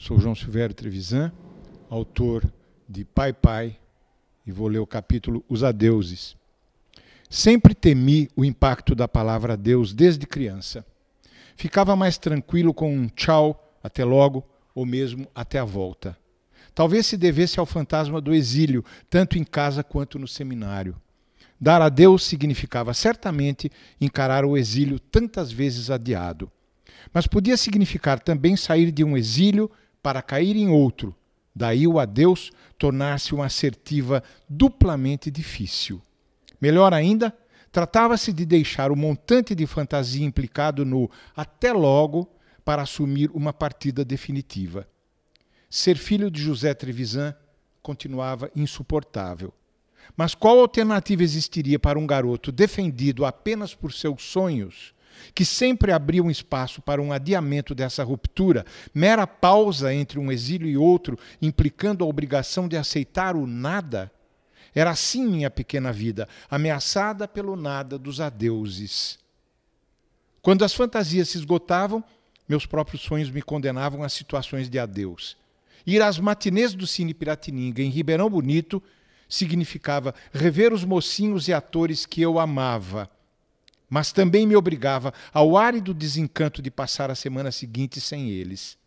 Sou João Silvério Trevisan, autor de Pai Pai, e vou ler o capítulo Os Adeuses. Sempre temi o impacto da palavra Deus desde criança. Ficava mais tranquilo com um tchau, até logo, ou mesmo até a volta. Talvez se devesse ao fantasma do exílio, tanto em casa quanto no seminário. Dar a Deus significava certamente encarar o exílio tantas vezes adiado. Mas podia significar também sair de um exílio para cair em outro. Daí o adeus tornar-se uma assertiva duplamente difícil. Melhor ainda, tratava-se de deixar o montante de fantasia implicado no até logo para assumir uma partida definitiva. Ser filho de José Trevisan continuava insuportável. Mas qual alternativa existiria para um garoto defendido apenas por seus sonhos que sempre abria um espaço para um adiamento dessa ruptura, mera pausa entre um exílio e outro, implicando a obrigação de aceitar o nada, era assim minha pequena vida, ameaçada pelo nada dos adeuses. Quando as fantasias se esgotavam, meus próprios sonhos me condenavam a situações de adeus. Ir às matinês do Cine Piratininga, em Ribeirão Bonito, significava rever os mocinhos e atores que eu amava mas também me obrigava ao árido desencanto de passar a semana seguinte sem eles.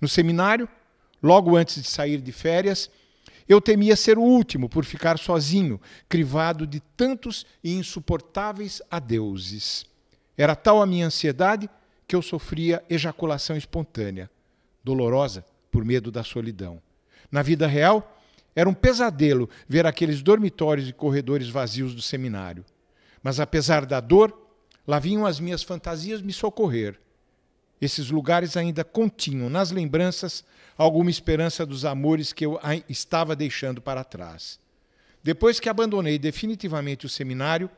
No seminário, logo antes de sair de férias, eu temia ser o último por ficar sozinho, crivado de tantos e insuportáveis adeuses. Era tal a minha ansiedade que eu sofria ejaculação espontânea, dolorosa por medo da solidão. Na vida real, era um pesadelo ver aqueles dormitórios e corredores vazios do seminário. Mas apesar da dor, Lá vinham as minhas fantasias me socorrer. Esses lugares ainda continham nas lembranças alguma esperança dos amores que eu estava deixando para trás. Depois que abandonei definitivamente o seminário,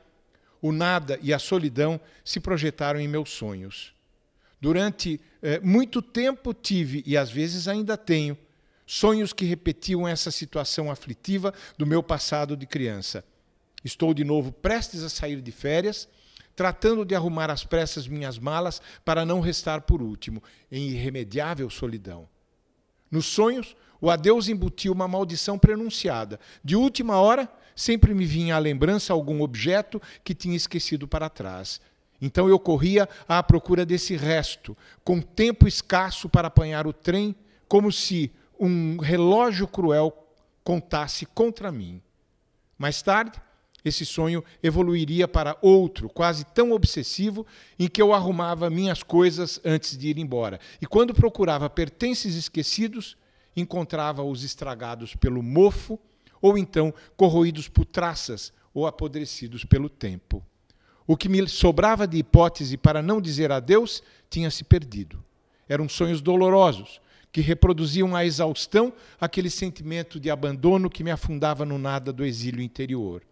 o nada e a solidão se projetaram em meus sonhos. Durante eh, muito tempo tive, e às vezes ainda tenho, sonhos que repetiam essa situação aflitiva do meu passado de criança. Estou de novo prestes a sair de férias tratando de arrumar às pressas minhas malas para não restar por último, em irremediável solidão. Nos sonhos, o adeus embutiu uma maldição prenunciada. De última hora, sempre me vinha à lembrança algum objeto que tinha esquecido para trás. Então eu corria à procura desse resto, com tempo escasso para apanhar o trem, como se um relógio cruel contasse contra mim. Mais tarde, esse sonho evoluiria para outro, quase tão obsessivo, em que eu arrumava minhas coisas antes de ir embora. E quando procurava pertences esquecidos, encontrava-os estragados pelo mofo, ou então corroídos por traças ou apodrecidos pelo tempo. O que me sobrava de hipótese para não dizer adeus tinha se perdido. Eram sonhos dolorosos, que reproduziam à exaustão aquele sentimento de abandono que me afundava no nada do exílio interior.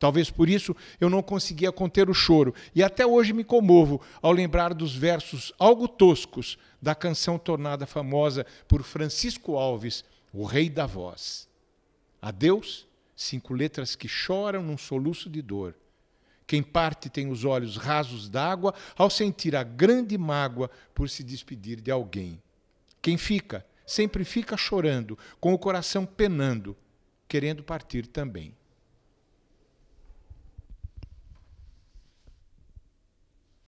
Talvez por isso eu não conseguia conter o choro, e até hoje me comovo ao lembrar dos versos algo toscos da canção tornada famosa por Francisco Alves, o Rei da Voz. Adeus, cinco letras que choram num soluço de dor. Quem parte tem os olhos rasos d'água ao sentir a grande mágoa por se despedir de alguém. Quem fica, sempre fica chorando, com o coração penando, querendo partir também.